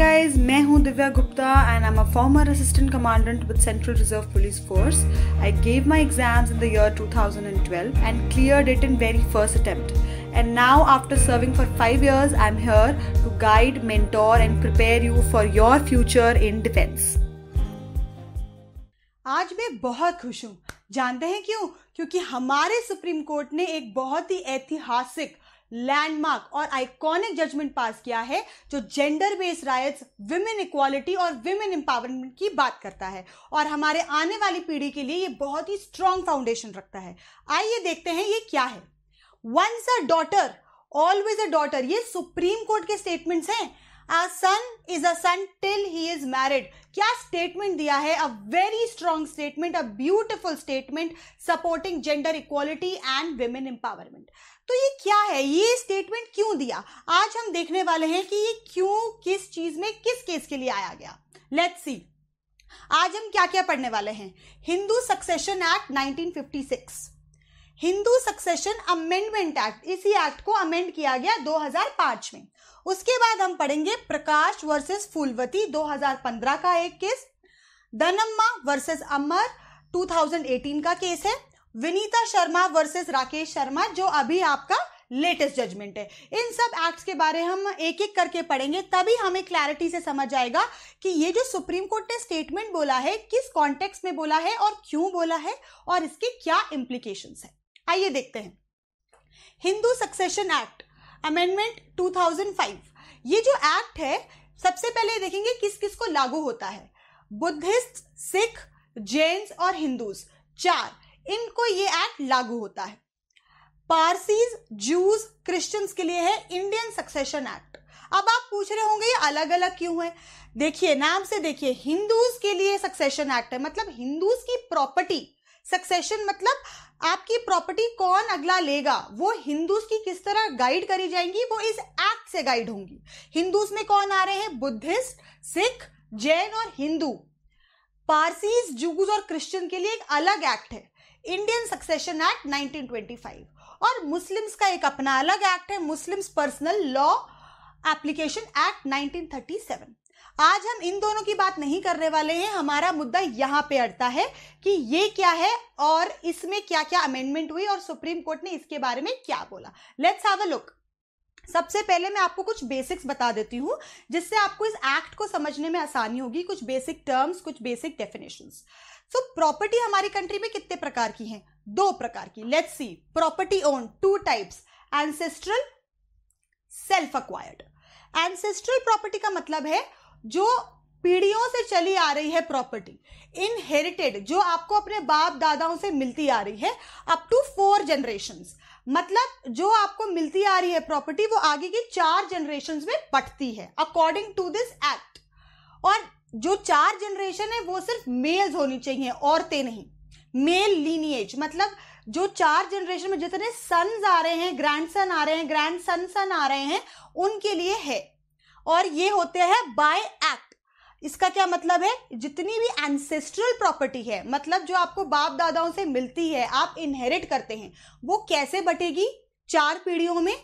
Guys मैं हूं Divya Gupta and I am a former assistant commandant with Central Reserve Police Force I gave my exams in the year 2012 and clear it in very first attempt now after serving for five 5 I am here to guide mentor and prepare you for your future in defence आज मैं बहुत खुश हूँ जानते हैं क्यों क्योंकि हमारे सुप्रीम कोर्ट ने एक बहुत ही ऐतिहासिक लैंडमार्क और आइकॉनिक जजमेंट पास किया है जो gender based rights women equality और विमेन एम्पावरमेंट की बात करता है और हमारे आने वाली पीढ़ी के लिए ये बहुत ही स्ट्रांग फाउंडेशन रखता है आइए देखते हैं ये क्या है once a daughter always a daughter ये सुप्रीम कोर्ट के स्टेटमेंट्स हैं a son is a son till he is married क्या स्टेटमेंट दिया है a very strong statement a beautiful statement supporting gender equality and women empowerment तो ये क्या है ये स्टेटमेंट क्यों दिया आज हम देखने वाले हैं कि ये क्यों किस चीज में किस केस के लिए आया गया लेट सी आज हम क्या क्या पढ़ने वाले हैं Hindu succession act 1956 Hindu succession amendment act इसी एक्ट को अमेंड किया गया 2005 में उसके बाद हम पढ़ेंगे प्रकाश वर्सेस फूलवती 2015 का एक केस दनम्मा वर्सेस अमर 2018 का केस है विनीता शर्मा वर्सेस राकेश शर्मा जो अभी आपका लेटेस्ट जजमेंट है इन सब एक्ट्स के बारे हम एक एक करके पढ़ेंगे तभी हमें क्लैरिटी से समझ आएगा कि ये जो सुप्रीम कोर्ट ने स्टेटमेंट बोला है किस कॉन्टेक्स्ट में बोला है और क्यों बोला है और इसके क्या इम्प्लीकेशन है आइए देखते हैं हिंदू सक्सेशन एक्ट अमेंडमेंट 2005 ये जो एक्ट है सबसे पहले देखेंगे किस किस को लागू होता है बुद्धिस्ट सिख जैन और हिंदूज चार इनको ये एक्ट लागू होता है पारसीज जूस क्रिश्चियंस के लिए है इंडियन सक्सेशन एक्ट अब आप पूछ रहे होंगे ये अलग अलग क्यों है देखिए नाम से देखिए हिंदूज के लिए सक्सेशन एक्ट है मतलब हिंदूज की प्रॉपर्टी सक्सेशन मतलब आपकी प्रॉपर्टी कौन अगला लेगा वो हिंदूज की किस तरह गाइड करी जाएंगी वो इस एक्ट से गाइड होंगी हिंदूज में कौन आ रहे हैं बुद्धिस्ट सिख जैन और हिंदू पारसीज जूस और क्रिश्चियन के लिए एक अलग एक्ट है इंडियन सक्सेशन एक्ट 1925 और मुस्लिम्स का एक अपना अलग एक्ट है Muslims personal law application act 1937 आज हम इन दोनों की बात नहीं करने वाले हैं हमारा मुद्दा यहाँ पे अड़ता है कि ये क्या है और इसमें क्या क्या अमेंडमेंट हुई और सुप्रीम कोर्ट ने इसके बारे में क्या बोला लेट्स हैव अ लुक सबसे पहले मैं आपको कुछ बेसिक्स बता देती हूँ जिससे आपको इस एक्ट को समझने में आसानी होगी कुछ बेसिक टर्म्स कुछ basic definitions so so, property हमारी कंट्री में कितने प्रकार की है दो प्रकार की let's see property own two types ancestral self acquired ancestral property का मतलब है जो पीढ़ियों से चली आ रही है प्रॉपर्टी इनहेरिटेड जो आपको अपने बाप दादाओं से मिलती आ रही है अप टू फोर जनरेशन मतलब जो आपको मिलती आ रही है प्रॉपर्टी वो आगे की चार जनरेशन में पटती है अकॉर्डिंग टू दिस एक्ट और जो चार जनरेशन है वो सिर्फ मेल्स होनी चाहिए औरतें नहीं मेल लीनिएज मतलब जो चार जनरेशन में जितने सन्स आ रहे हैं ग्रैंड सन आ रहे हैं ग्रैंड सन सन आ रहे हैं उनके लिए है और ये होते हैं बाय एक्ट इसका क्या मतलब है जितनी भी एंसेस्ट्रल प्रॉपर्टी है मतलब जो आपको बाप दादाओं से मिलती है आप इनहेरिट करते हैं वो कैसे बटेगी चार पीढ़ियों में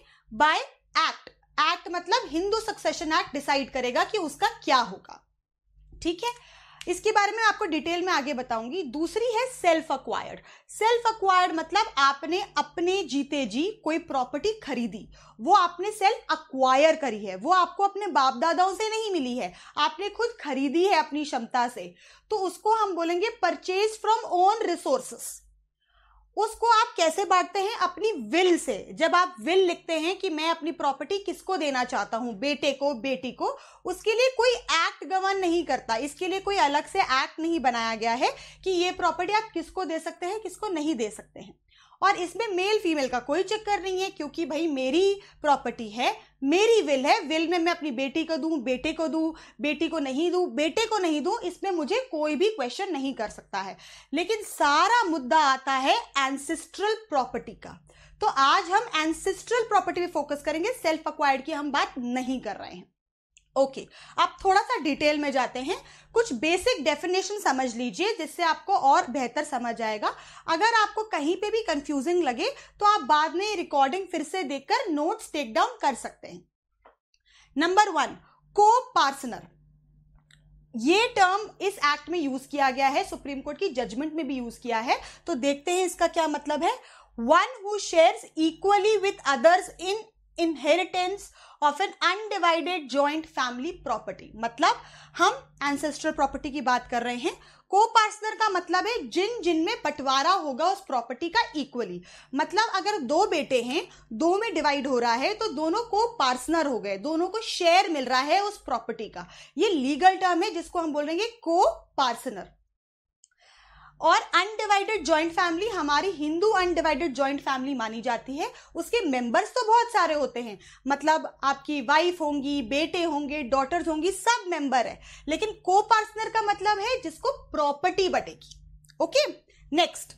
बाय एक्ट एक्ट मतलब हिंदू सक्सेशन एक्ट डिसाइड करेगा कि उसका क्या होगा ठीक है इसके बारे में आपको डिटेल में आगे बताऊंगी दूसरी है सेल्फ अक्वायर्ड सेल्फ अक्वायर्ड मतलब आपने अपने जीते जी कोई प्रॉपर्टी खरीदी वो आपने सेल्फ अक्वायर करी है वो आपको अपने बाप दादाओं से नहीं मिली है आपने खुद खरीदी है अपनी क्षमता से तो उसको हम बोलेंगे परचेज फ्रॉम ओन रिसोर्सेस उसको आप कैसे बांटते हैं अपनी विल से जब आप विल लिखते हैं कि मैं अपनी प्रॉपर्टी किसको देना चाहता हूं बेटे को बेटी को उसके लिए कोई एक्ट गवर्न नहीं करता इसके लिए कोई अलग से एक्ट नहीं बनाया गया है कि ये प्रॉपर्टी आप किसको दे सकते हैं किसको नहीं दे सकते हैं और इसमें मेल फीमेल का कोई चक्कर नहीं है क्योंकि भाई मेरी प्रॉपर्टी है मेरी विल है विल में मैं अपनी बेटी को दूं बेटे को दूं बेटी को नहीं दूं बेटे को नहीं दूं इसमें मुझे कोई भी क्वेश्चन नहीं कर सकता है लेकिन सारा मुद्दा आता है एंसेस्ट्रल प्रॉपर्टी का तो आज हम एंसेस्ट्रल प्रॉपर्टी पे फोकस करेंगे सेल्फ अक्वायर्ड की हम बात नहीं कर रहे हैं ओके okay, आप थोड़ा सा डिटेल में जाते हैं कुछ बेसिक डेफिनेशन समझ लीजिए जिससे आपको और बेहतर समझ आएगा अगर आपको कहीं पे भी कंफ्यूजिंग लगे तो आप बाद में रिकॉर्डिंग फिर से देखकर नोट्स टेक डाउन कर सकते हैं नंबर वन को पार्सनर ये टर्म इस एक्ट में यूज किया गया है सुप्रीम कोर्ट की जजमेंट में भी यूज किया है तो देखते हैं इसका क्या मतलब है one who shares equally with others in inheritance of an undivided joint family property मतलब हम एंसेस्ट्रल प्रॉपर्टी की बात कर रहे हैं को पार्सनर का मतलब है जिन जिन में बंटवारा होगा उस प्रॉपर्टी का इक्वली मतलब अगर दो बेटे हैं दो में डिवाइड हो रहा है तो दोनों को पार्सनर हो गए दोनों को शेयर मिल रहा है उस प्रॉपर्टी का ये लीगल टर्म है जिसको हम बोल रहे हैं को पार्सनर और अनडिवाइडेड जॉइंट फैमिली हमारी हिंदू अनडिवाइडेड जॉइंट फैमिली मानी जाती है उसके मेंबर्स तो बहुत सारे होते हैं मतलब आपकी वाइफ होंगी बेटे होंगे डॉटर्स होंगी सब मेंबर है लेकिन को पार्टनर का मतलब है जिसको प्रॉपर्टी बटेगी ओके नेक्स्ट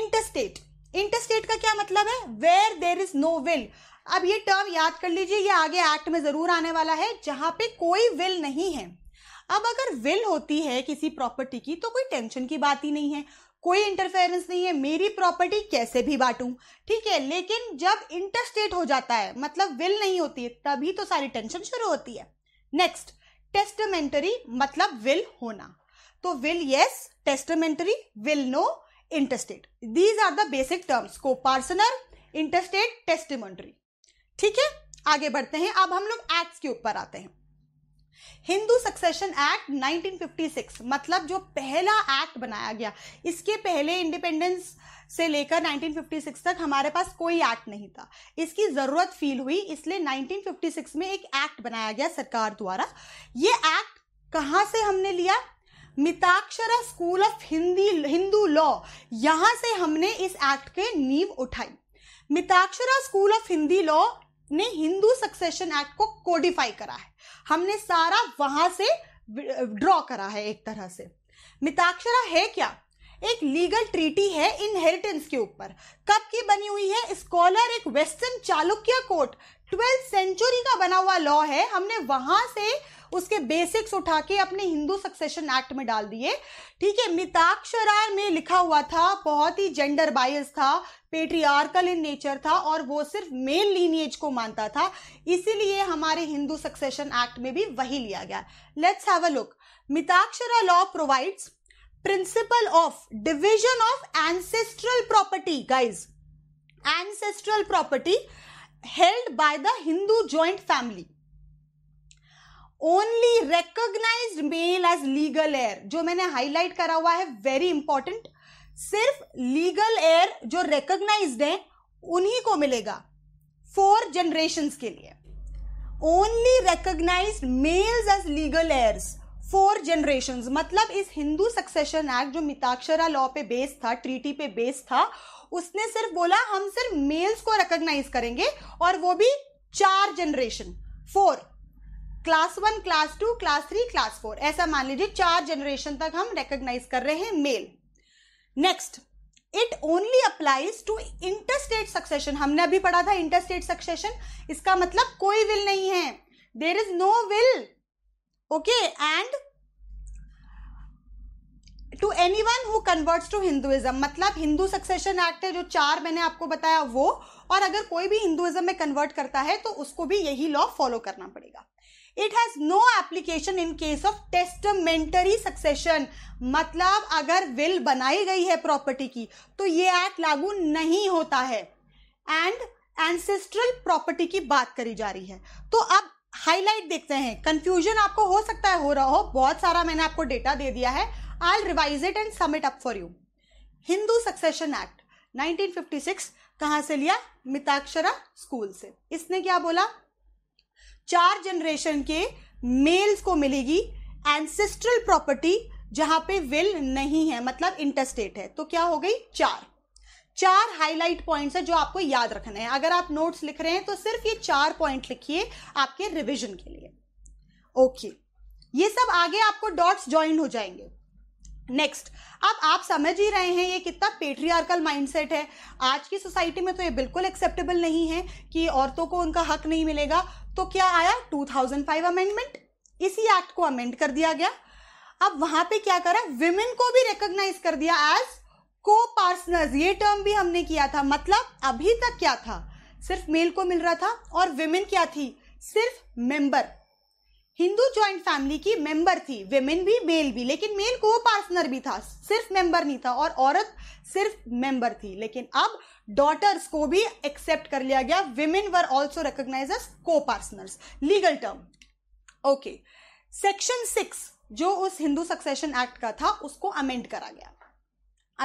इंटरस्टेट इंटरस्टेट का क्या मतलब है where there is no will अब ये टर्म याद कर लीजिए ये आगे एक्ट में जरूर आने वाला है जहां पे कोई विल नहीं है अब अगर विल होती है किसी प्रॉपर्टी की तो कोई टेंशन की बात ही नहीं है कोई इंटरफेरेंस नहीं है मेरी प्रॉपर्टी कैसे भी बांटूं ठीक है लेकिन जब इंटरस्टेट हो जाता है मतलब विल नहीं होती है तभी तो सारी टेंशन शुरू होती है नेक्स्ट टेस्टमेंटरी मतलब विल होना तो will yes testamentary will no intestate these are the basic terms coparcener intestate testamentary ठीक है आगे बढ़ते हैं अब हम लोग एक्ट्स के ऊपर आते हैं हिंदू सक्सेशन एक्ट 1956 मतलब जो पहला एक्ट बनाया गया इसके पहले इंडिपेंडेंस से लेकर 1956 तक हमारे पास कोई एक्ट नहीं था इसकी ज़रूरत फील हुई इसलिए 1956 में एक एक्ट बनाया गया सरकार द्वारा ये एक्ट कहाँ से हमने लिया Mitakshara school of Hindi Hindu law यहाँ से हमने इस एक्ट के नींव उठाई Mitakshara school of Hindi law ने हिंदू सक्सेशन एक्ट को कोडिफाई करा है हमने सारा वहां से ड्रॉ करा है एक तरह से मिताक्षरा है क्या एक लीगल ट्रीटी है इनहेरिटेंस के ऊपर कब की बनी हुई है स्कॉलर एक western Chalukya court twelfth century का बना हुआ लॉ है हमने वहां से उसके बेसिक्स उठा के अपने हिंदू सक्सेशन एक्ट में डाल दिए ठीक है मिताक्षरा में लिखा हुआ था बहुत ही जेंडर बायस था पेट्रियार्कल इन नेचर था और वो सिर्फ मेल लीनियज को मानता था इसीलिए हमारे हिंदू सक्सेशन एक्ट में भी वही लिया गया let's have a look Mitakshara law provides principle of division of ancestral property guys ancestral property held by the Hindu joint family. Only recognise male as legal heir जो मैंने हाईलाइट करा हुआ है वेरी इंपॉर्टेंट सिर्फ लीगल एयर जो recognise है उन्हीं को मिलेगा फोर जनरेशन के लिए only recognise males as legal heirs four generation मतलब इस हिंदू सक्सेशन एक्ट जो मिताक्षरा लॉ पे बेस्ड था ट्रीटी पे बेस्ड था उसने सिर्फ बोला हम सिर्फ मेल्स को रिकॉग्नाइज करेंगे और वो भी चार generation four class one class two class three class four ऐसा मान लीजिए चार जनरेशन तक हम रिकॉग्नाइज कर रहे हैं male next it only applies to intestate succession हमने अभी पढ़ा था इंटरस्टेट सक्सेशन इसका मतलब कोई विल नहीं है there is no will okay and to anyone who converts to मतलब हिंदू सक्सेशन एक्ट है जो चार मैंने आपको बताया वो और अगर कोई भी हिंदुज़म में कन्वर्ट करता है तो उसको भी यही लॉ फॉलो करना पड़ेगा it has no application in case of testamentary succession मतलब अगर विल बनाई गई है प्रॉपर्टी की तो ये एक्ट लागू नहीं होता है एंड एंसेस्ट्रल प्रॉपर्टी की बात करी जा रही है तो अब हाईलाइट देखते हैं कंफ्यूजन आपको हो सकता है हो रहा हो बहुत सारा मैंने आपको डेटा दे दिया है I revise it and sum it up for you. Hindu succession act 1956 कहां से लिया मिताक्षरा स्कूल से इसने क्या बोला चार जनरेशन के मेल्स को मिलेगी एंसेस्ट्रल प्रॉपर्टी जहां पे विल नहीं है मतलब इंटरस्टेट है तो क्या हो गई चार चार हाईलाइट पॉइंट्स है जो आपको याद रखना है अगर आप नोट्स लिख रहे हैं तो सिर्फ ये चार पॉइंट लिखिए आपके रिविजन के लिए ओके ये सब आगे आपको डॉट्स ज्वाइन हो जाएंगे नेक्स्ट अब आप समझ ही रहे हैं ये कितना पेट्रियार्कल माइंडसेट है आज की सोसाइटी में तो ये बिल्कुल एक्सेप्टेबल नहीं है कि औरतों को उनका हक नहीं मिलेगा तो क्या आया 2005 अमेंडमेंट इसी एक्ट को अमेंड कर दिया गया अब वहां पे क्या करा विमेन को भी रिकॉग्नाइज कर दिया एज को पार्सनर्स ये टर्म भी हमने किया था मतलब अभी तक क्या था सिर्फ मेल को मिल रहा था और विमेन क्या थी सिर्फ मेंबर हिंदू ज्वाइंट फैमिली की मेंबर थी वेमेन भी मेल भी लेकिन मेल को पार्टनर भी था सिर्फ मेंबर नहीं था और औरत सिर्फ मेंबर थी लेकिन अब डॉटर्स को भी एक्सेप्ट कर लिया गया women were also recognise as coparceners legal term okay section six जो उस हिंदू सक्सेशन एक्ट का था उसको अमेंड करा गया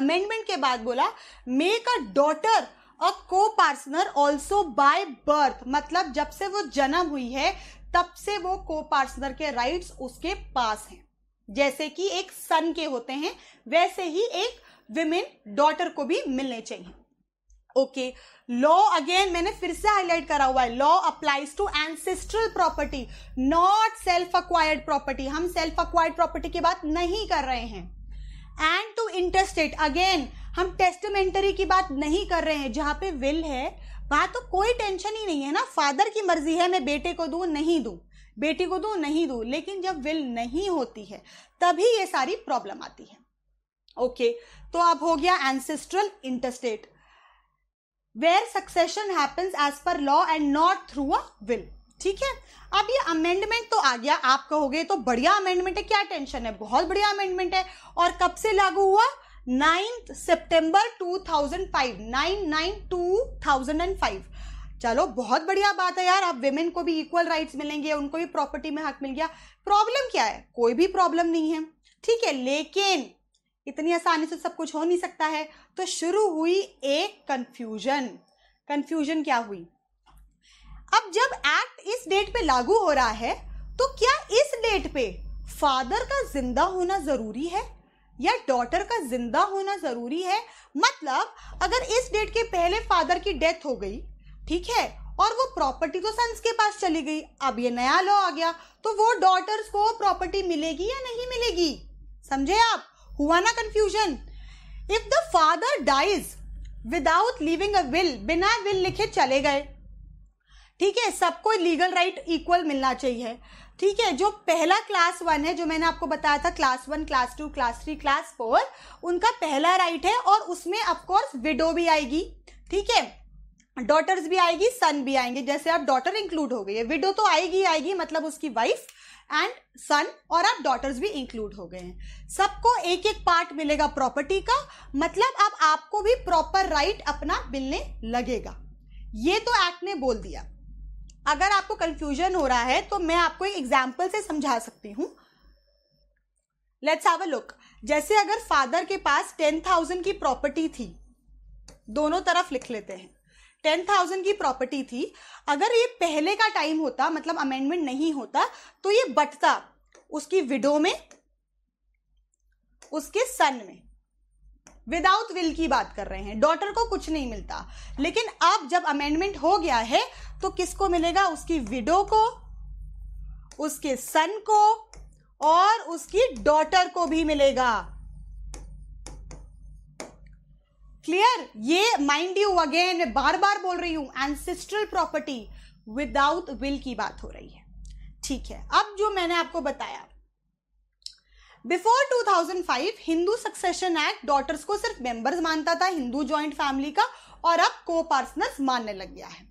अमेंडमेंट के बाद बोला मेक अ डॉटर अ को पार्सनर ऑल्सो बाय बर्थ मतलब जब से वो जन्म हुई है तब से वो को पार्सनर के राइट्स उसके पास हैं जैसे कि एक सन के होते हैं वैसे ही एक विमेन डॉटर को भी मिलने चाहिए ओके लॉ अगेन मैंने फिर से हाईलाइट करा हुआ है law applies to ancestral property not self acquired property हम सेल्फ अक्वायर्ड प्रॉपर्टी की बात नहीं कर रहे हैं एंड टू इंटरस्टेट अगेन हम टेस्टमेंटरी की बात नहीं कर रहे हैं जहां पे विल है वहां तो कोई टेंशन ही नहीं है ना फादर की मर्जी है मैं बेटे को दू नहीं दू बेटी को दू नहीं दू लेकिन जब विल नहीं होती है तभी ये सारी प्रॉब्लम आती है ओके okay, तो अब हो गया ancestral intestate where succession happens as per law and not through a will ठीक है अब ये अमेंडमेंट तो आ गया आप कहोगे तो बढ़िया अमेंडमेंट है क्या टेंशन है बहुत बढ़िया अमेंडमेंट है और कब से लागू हुआ नाइन्थ सितंबर 2005 nine nine two thousand and five चलो बहुत बढ़िया बात है यार अब वेमेन को भी इक्वल राइट्स मिलेंगे उनको भी प्रॉपर्टी में हक मिल गया प्रॉब्लम क्या है कोई भी प्रॉब्लम नहीं है ठीक है लेकिन इतनी आसानी से सब कुछ हो नहीं सकता है तो शुरू हुई एक कंफ्यूजन कंफ्यूजन क्या हुई अब जब एक्ट इस डेट पे लागू हो रहा है तो क्या इस डेट पे फादर का जिंदा होना जरूरी है या डॉटर का जिंदा होना जरूरी है मतलब अगर इस डेट के पहले फादर की डेथ हो गई ठीक है और वो प्रॉपर्टी तो सन्स के पास चली गई अब ये नया लॉ आ गया तो वो डॉटर्स को प्रॉपर्टी मिलेगी या नहीं मिलेगी समझे आप हुआ ना confusion if the father dies without living a will बिना विल लिखे चले गए ठीक है सबको लीगल राइट इक्वल मिलना चाहिए ठीक है जो पहला क्लास वन है जो मैंने आपको बताया था class one class two class three class four उनका पहला राइट है और उसमें ऑफकोर्स विडो भी आएगी ठीक है डॉटर्स भी आएगी सन भी आएंगे जैसे आप डॉटर इंक्लूड हो गई है विडो तो आएगी आएगी मतलब उसकी वाइफ एंड सन और आप डॉटर्स भी इंक्लूड हो गए हैं सबको एक एक पार्ट मिलेगा प्रॉपर्टी का मतलब अब आपको भी प्रॉपर राइट अपना मिलने लगेगा ये तो एक्ट ने बोल दिया अगर आपको कंफ्यूजन हो रहा है तो मैं आपको एक एग्जाम्पल से समझा सकती हूँ लेट्स हैव अ लुक जैसे अगर फादर के पास टेन थाउजेंड की प्रॉपर्टी थी दोनों तरफ लिख लेते हैं टेन थाउजेंड की प्रॉपर्टी थी अगर ये पहले का टाइम होता मतलब अमेंडमेंट नहीं होता तो ये बटता उसकी विडो में उसके सन में विदाउट विल की बात कर रहे हैं डॉटर को कुछ नहीं मिलता लेकिन अब जब अमेंडमेंट हो गया है तो किसको मिलेगा उसकी विडो को उसके सन को और उसकी डॉटर को भी मिलेगा क्लियर ये माइंड यू अगेन मैं बार बार बोल रही हूं एंसेस्ट्रल प्रॉपर्टी विदाउट विल की बात हो रही है ठीक है अब जो मैंने आपको बताया before 2005 Hindu succession act daughters को सिर्फ मेंबर्स मानता था हिंदू जॉइंट फैमिली का और अब को पार्सनर्स मानने लग गया है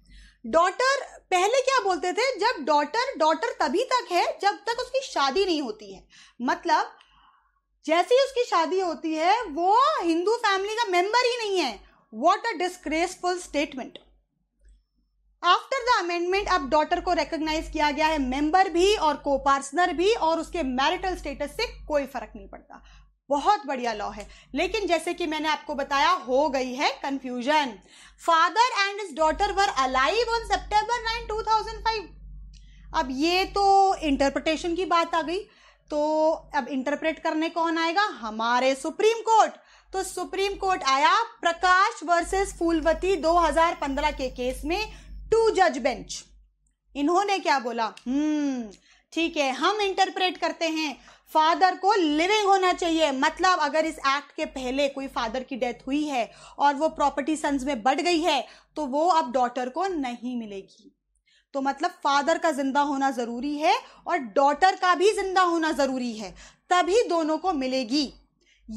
डॉटर पहले क्या बोलते थे जब डॉटर डॉटर तभी तक है जब तक उसकी शादी नहीं होती है मतलब जैसे ही उसकी शादी होती है वो हिंदू फैमिली का मेंबर ही नहीं है what a disgraceful statement after the amendment अब डॉटर को रिकॉग्नाइज किया गया है मेंबर भी और को पार्सनर भी और उसके मैरिटल स्टेटस से कोई फर्क नहीं पड़ता बहुत बढ़िया लॉ है लेकिन जैसे कि मैंने आपको बताया हो गई है confusion father and is daughter were alive on सितंबर 9 2005 अब ये तो इंटरप्रिटेशन की बात आ गई तो अब इंटरप्रेट करने कौन आएगा हमारे सुप्रीम कोर्ट तो सुप्रीम कोर्ट आया प्रकाश वर्सेस फूलवती 2015 के केस में टू जज बेंच इन्होंने क्या बोला हम्म ठीक है हम इंटरप्रेट करते हैं फादर को लिविंग होना चाहिए मतलब अगर इस एक्ट के पहले कोई फादर की डेथ हुई है और वो प्रॉपर्टी सन्स में बढ़ गई है तो वो अब डॉटर को नहीं मिलेगी तो मतलब फादर का जिंदा होना जरूरी है और डॉटर का भी जिंदा होना जरूरी है तभी दोनों को मिलेगी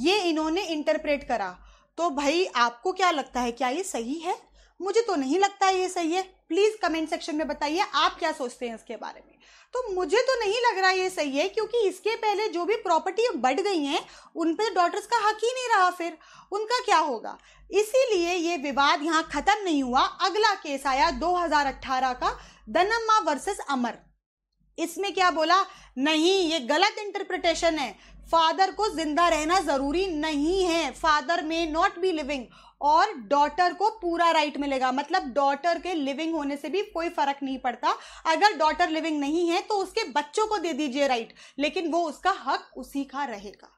ये इन्होंने इंटरप्रेट करा तो भाई आपको क्या लगता है क्या ये सही है मुझे तो नहीं लगता ये सही है प्लीज कमेंट सेक्शन में बताइए आप क्या सोचते हैं इसके बारे में तो मुझे तो नहीं लग रहा ये सही है क्योंकि इसके पहले जो भी प्रॉपर्टी बढ़ गई हैं उन पर डॉटर्स का हक ही नहीं रहा फिर उनका क्या होगा इसीलिए ये विवाद यहाँ खत्म नहीं हुआ अगला केस आया 2018 का दनम्मा वर्सेस अमर इसमें क्या बोला नहीं ये गलत इंटरप्रिटेशन है फादर को जिंदा रहना जरूरी नहीं है father may not be living और डॉटर को पूरा राइट मिलेगा मतलब डॉटर के लिविंग होने से भी कोई फर्क नहीं पड़ता अगर डॉटर लिविंग नहीं है तो उसके बच्चों को दे दीजिए राइट लेकिन वो उसका हक उसी का रहेगा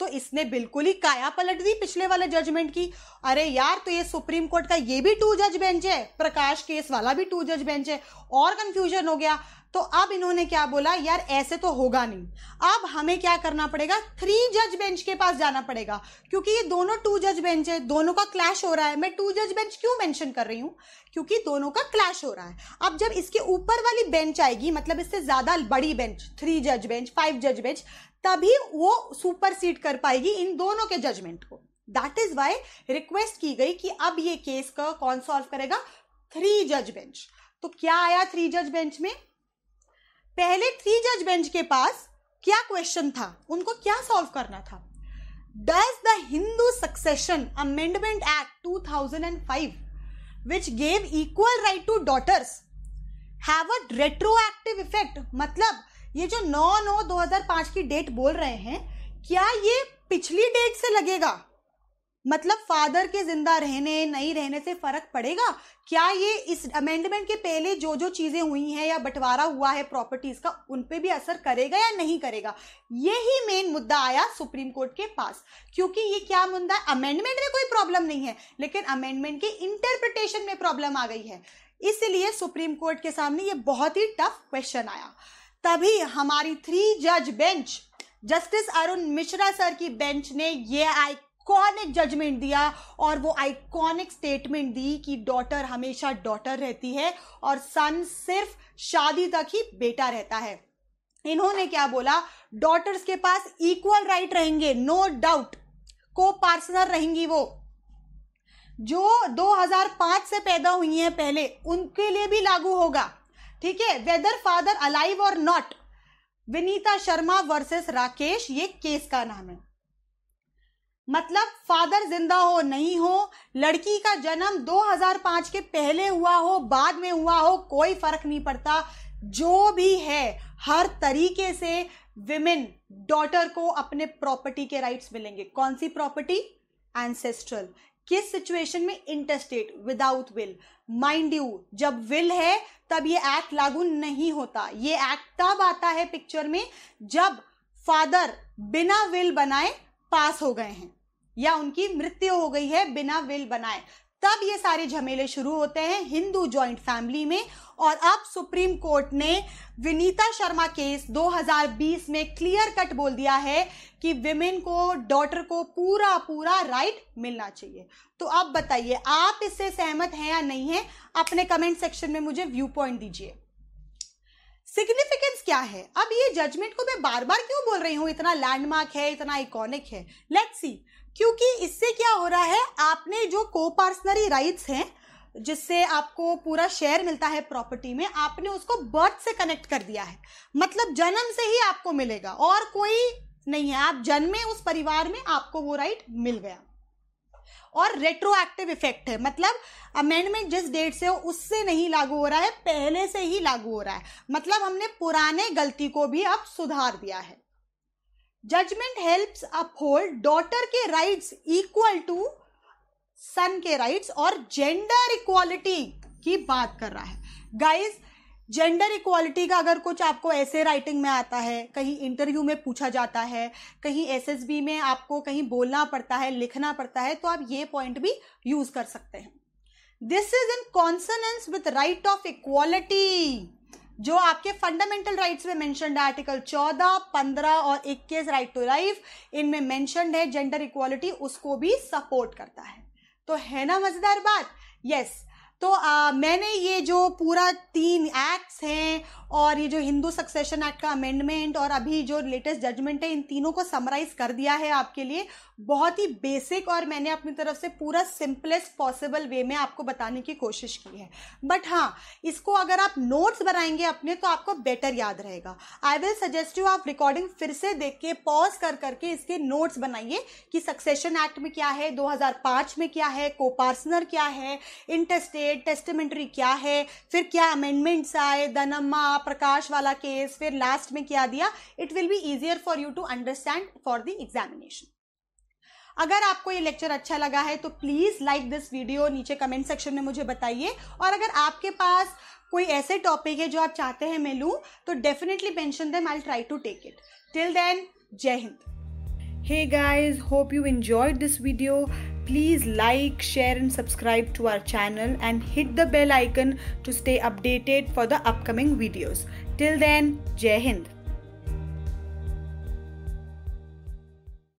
तो इसने बिल्कुल ही काया पलट दी पिछले वाले जजमेंट की अरे यार तो ये सुप्रीम कोर्ट का ये भी टू जज बेंच है प्रकाश केस वाला भी टू जज बेंच है और कंफ्यूजन हो गया तो अब इन्होंने क्या बोला यार ऐसे तो होगा नहीं अब हमें क्या करना पड़ेगा थ्री जज बेंच के पास जाना पड़ेगा क्योंकि ये दोनों टू जज बेंच है दोनों का क्लैश हो रहा है मैं टू जज बेंच क्यों मेंशन कर रही हूँ क्योंकि दोनों का क्लैश हो रहा है अब जब इसके ऊपर वाली बेंच आएगी मतलब इससे ज्यादा बड़ी बेंच थ्री जज बेंच फाइव जज बेंच तभी वो सुपर सीड कर पाएगी इन दोनों के जजमेंट को दैट इज वाई रिक्वेस्ट की गई कि अब ये केस का कौन सॉल्व करेगा थ्री जज बेंच तो क्या आया थ्री जज बेंच में पहले थ्री जज बेंच के पास क्या क्वेश्चन था उनको क्या सॉल्व करना था does the Hindu succession amendment act 2005 which gave equal right to daughters have a retroactive effect मतलब ये जो 9 नौ 2005 की डेट बोल रहे हैं क्या ये पिछली डेट से लगेगा मतलब फादर के जिंदा रहने नहीं रहने से फर्क पड़ेगा क्या ये इस अमेंडमेंट के पहले जो जो चीजें हुई हैं या बंटवारा हुआ है प्रॉपर्टीज का उन पे भी असर करेगा या नहीं करेगा ये ही मेन मुद्दा आया सुप्रीम कोर्ट के पास क्योंकि ये क्या मुद्दा अमेंडमेंट में कोई प्रॉब्लम नहीं है लेकिन अमेंडमेंट के इंटरप्रिटेशन में प्रॉब्लम आ गई है इसलिए सुप्रीम कोर्ट के सामने ये बहुत ही टफ क्वेश्चन आया तभी हमारी थ्री जज bench justice Arun Mishra sir की बेंच ने यह आइकॉनिक जजमेंट दिया और वो आइकॉनिक स्टेटमेंट दी कि डॉटर हमेशा डॉटर रहती है और सन सिर्फ शादी तक ही बेटा रहता है इन्होंने क्या बोला डॉटर्स के पास इक्वल राइट रहेंगे नो डाउट को पार्सनर रहेंगी वो जो 2005 से पैदा हुई है पहले उनके लिए भी लागू होगा ठीक है वेदर फादर अलाइव और नॉट विनीता शर्मा वर्सेस राकेश ये केस का नाम है मतलब फादर जिंदा हो नहीं हो लड़की का जन्म 2005 के पहले हुआ हो बाद में हुआ हो कोई फर्क नहीं पड़ता जो भी है हर तरीके से विमेन डॉटर को अपने प्रॉपर्टी के राइट्स मिलेंगे कौन सी प्रॉपर्टी एंसेस्ट्रल किस सिचुएशन में intestate without will mind you जब विल है तब ये एक्ट लागू नहीं होता ये एक्ट तब आता है पिक्चर में जब फादर बिना विल बनाए पास हो गए हैं या उनकी मृत्यु हो गई है बिना विल बनाए तब ये सारे झमेले शुरू होते हैं हिंदू जॉइंट फैमिली में और अब सुप्रीम कोर्ट ने विनीता शर्मा केस 2020 में क्लियर कट बोल दिया है कि विमेन को डॉटर को पूरा पूरा राइट मिलना चाहिए तो अब बताइए आप इससे सहमत हैं या नहीं है अपने कमेंट सेक्शन में मुझे व्यू पॉइंट दीजिए सिग्निफिकेंस क्या है अब ये जजमेंट को मैं बार बार क्यों बोल रही हूँ इतना लैंडमार्क है इतना इकोनिक है लेट्स सी क्योंकि इससे क्या हो रहा है आपने जो को पार्सनरी राइट्स हैं जिससे आपको पूरा शेयर मिलता है प्रॉपर्टी में आपने उसको बर्थ से कनेक्ट कर दिया है मतलब जन्म से ही आपको मिलेगा और कोई नहीं है आप जन्मे उस परिवार में आपको वो राइट मिल गया और रेट्रोएक्टिव इफेक्ट है मतलब अमेंडमेंट जिस डेट से हो उससे नहीं लागू हो रहा है पहले से ही लागू हो रहा है मतलब हमने पुराने गलती को भी अब सुधार दिया है जजमेंट हेल्प्स अपहोल्ड डॉटर के राइट्स इक्वल टू सन के राइट्स और जेंडर इक्वालिटी की बात कर रहा है गाइस जेंडर इक्वालिटी का अगर कुछ आपको ऐसे राइटिंग में आता है कहीं इंटरव्यू में पूछा जाता है कहीं एसएसबी में आपको कहीं बोलना पड़ता है लिखना पड़ता है तो आप ये पॉइंट भी यूज कर सकते हैं this is in consonance with right of equality जो आपके फंडामेंटल राइट्स में मेंशनड है आर्टिकल 14, 15 और 21 राइट टू लाइफ इनमें मेंशनड है जेंडर इक्वालिटी उसको भी सपोर्ट करता है तो है ना मजेदार बात यस yes, तो आ, मैंने ये जो पूरा तीन एक्ट्स हैं और ये जो हिंदू सक्सेशन एक्ट का अमेंडमेंट और अभी जो लेटेस्ट जजमेंट है इन तीनों को समराइज कर दिया है आपके लिए बहुत ही बेसिक और मैंने अपनी तरफ से पूरा सिंपलेस्ट पॉसिबल वे में आपको बताने की कोशिश की है बट हाँ इसको अगर आप नोट्स बनाएंगे अपने तो आपको बेटर याद रहेगा आई विल सजेस्ट यू आप रिकॉर्डिंग फिर से देख के पॉज कर करके इसके नोट्स बनाइए कि सक्सेशन एक्ट में क्या है 2005 में क्या है कोपार्सनर क्या है इंटरस्टेट स्टेट टेस्टमेंट्री क्या है फिर क्या अमेंडमेंट्स आए दनम्मा प्रकाश वाला केस फिर लास्ट में क्या दिया it will be easier for you to understand for the examination अगर आपको ये लेक्चर अच्छा लगा है तो प्लीज़ लाइक दिस वीडियो नीचे कमेंट सेक्शन में मुझे बताइए और अगर आपके पास कोई ऐसे टॉपिक है जो आप चाहते हैं मैं लूँ तो definitely mention them I try to take it till then Jai Hind hey guys, hope you enjoyed this video Please like, share, and subscribe to our channel and hit the bell icon to stay updated for the upcoming videos. Till then, Jai Hind.